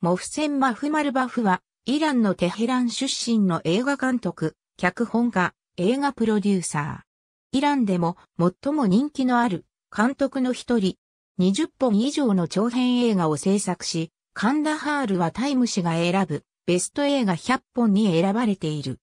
モフセン・マフマルバフは、イランのテヘラン出身の映画監督、脚本家、映画プロデューサー。イランでも最も人気のある監督の一人、20本以上の長編映画を制作し、カンダハールはタイム誌が選ぶベスト映画100本に選ばれている。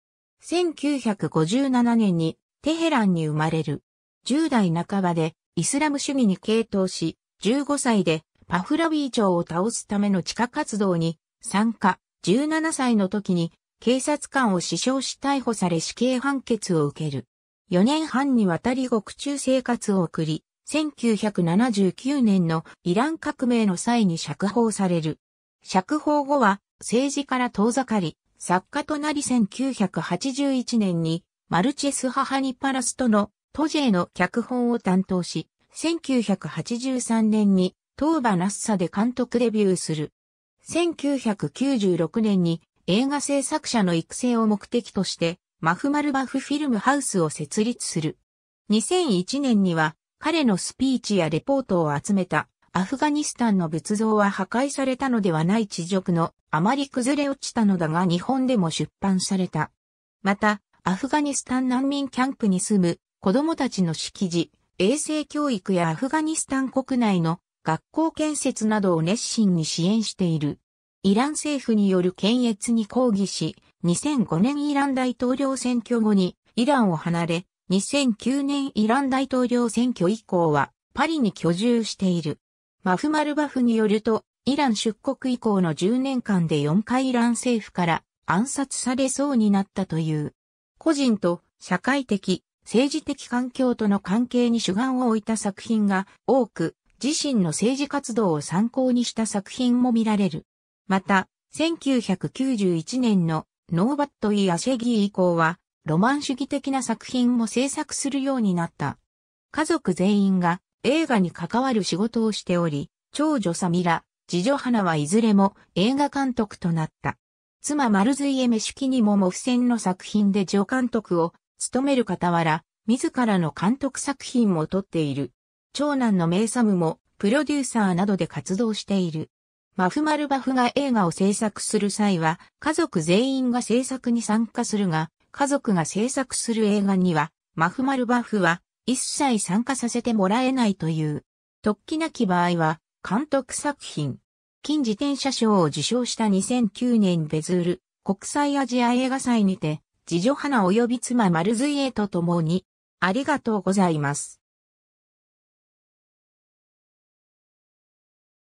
1957年にテヘランに生まれる。10代半ばでイスラム主義に傾倒し、15歳でパフラウィー朝を倒すための地下活動に参加、17歳の時に警察官を死傷し逮捕され死刑判決を受ける。4年半にわたり獄中生活を送り、1979年のイラン革命の際に釈放される。釈放後は政治から遠ざかり、作家となり1981年にマルチェス・ハハニパラスとのトジェの脚本を担当し、1983年に東馬那須サで監督デビューする。1996年に映画制作者の育成を目的として、マフマルバフフィルムハウスを設立する。2001年には彼のスピーチやレポートを集めたアフガニスタンの仏像は破壊されたのではない地獄のあまり崩れ落ちたのだが日本でも出版された。また、アフガニスタン難民キャンプに住む子供たちの識字、衛生教育やアフガニスタン国内の学校建設などを熱心に支援している。イラン政府による検閲に抗議し、2005年イラン大統領選挙後にイランを離れ、2009年イラン大統領選挙以降はパリに居住している。マフマルバフによると、イラン出国以降の10年間で4回イラン政府から暗殺されそうになったという。個人と社会的、政治的環境との関係に主眼を置いた作品が多く自身の政治活動を参考にした作品も見られる。また、1991年のノーバット・イ・アシェギー以降は、ロマン主義的な作品も制作するようになった。家族全員が映画に関わる仕事をしており、長女サミラ、次女花はいずれも映画監督となった。妻マルズイエメシキにもも付箋の作品で女監督を務める傍ら、自らの監督作品も撮っている。長男のメイサムもプロデューサーなどで活動している。マフマルバフが映画を制作する際は、家族全員が制作に参加するが、家族が制作する映画には、マフマルバフは一切参加させてもらえないという。突起なき場合は、監督作品。金自転車賞を受賞した2009年ベズール国際アジア映画祭にて、次女花及び妻マルズイエと共に、ありがとうございます。